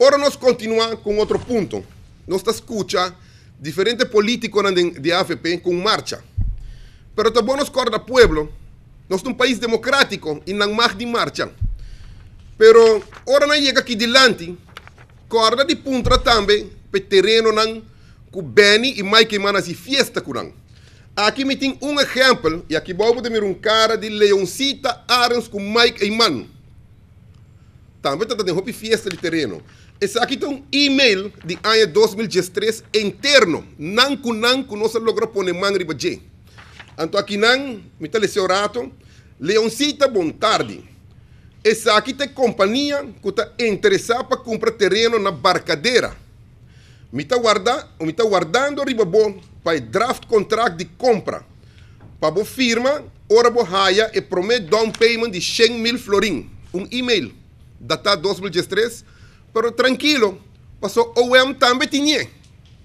Ahora nos continúa con otro punto. Nos escucha diferentes políticos de, de AFP con marcha. Pero también nos corda pueblo. no es un país democrático y no más de marcha. Pero ahora no llega aquí delante. Corda de punta también pe terreno nan Benny y Mike Manas y fiesta kuran. Aquí me un ejemplo y aquí voy a ver un cara de Leoncita Arons con Mike Manas. também está tendo fiesta de terreno. Esse aqui tem um e-mail de ano 2013 interno. Não com não com nossa logra pone riba bajé. Então aqui não, me está lecionado. Leoncita, bom tarde. Essa aqui tem companhia que está interessada para comprar terreno na Barcadeira. Me está guarda, me tá guardando riba bom para draft contract de compra. Para boa firma, ora boa raia e promete down payment de 100 mil florins, Um e-mail data 2013, pero tranquilo, pasó OEM también tiene.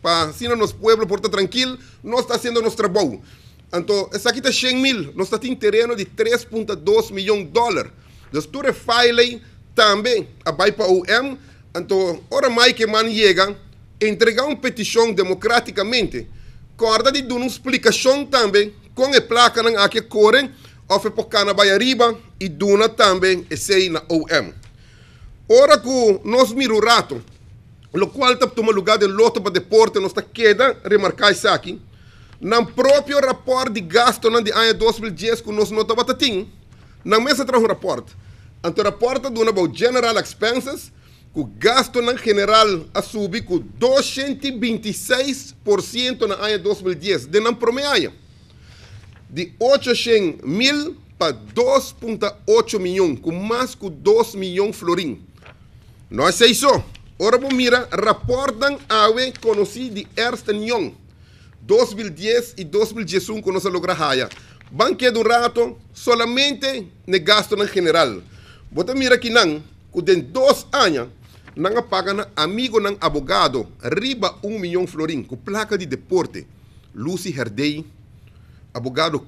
Para si no nos pueblo porta tranquilo, no está haciendo nuestro trabalho Entonces, essa aqui está 100 mil, nós está em terreno de 3,2 milhões de dólares. Então, tu refile também, a vai para o UM, então, ora mais que man chega, entregar uma petição democraticamente, corda de dar uma explicação também, com a placa que corre, ou para cana vai arriba, e duna também, e sei na OM. Ora que nós miro rato, o qual está tomando lugar de loto para deporte, nós está queda, remarcar isso aqui, na próprio rapport de gasto de ano 2010 que nós não estava tendo, na mesa traz um rapport. ante o rapport do General Expenses, que o gasto na general a subir com 226% na ano 2010, de não promeia. De 800 mil para 2,8 milhões, com mais de 2 milhões florins nós sei só. Ora mira, reportam awe conhecido de Ernst Young. 2010 e 2011 quando nós logramos haia. Banque do rato, somente no gasto na general. Bota mira que não, que dentro de dois anos, não paga na amigo não abogado, riba um milhão florim, com placa de deporte. Lucy Herdei, abogado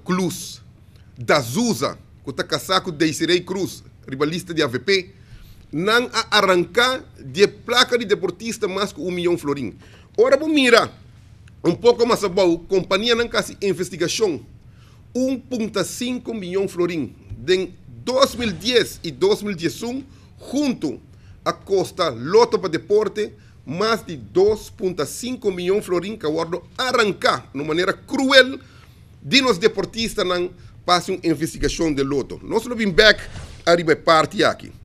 da Zusa, com o casado de Isirei Cruz, rivalista de AVP, não a arrancar de placa de deportista mais que um milhão florim. Ora, vamos mirar um pouco mais abaixo, companhia não casi investigação, 1.5 milhão florim de 2010 e 2011, junto a costa loto para deporte, mais de 2.5 milhão florim que guardo arrancar de maneira cruel de nos deportistas não passam investigação de loto. Nós não vim back arriba parte aqui.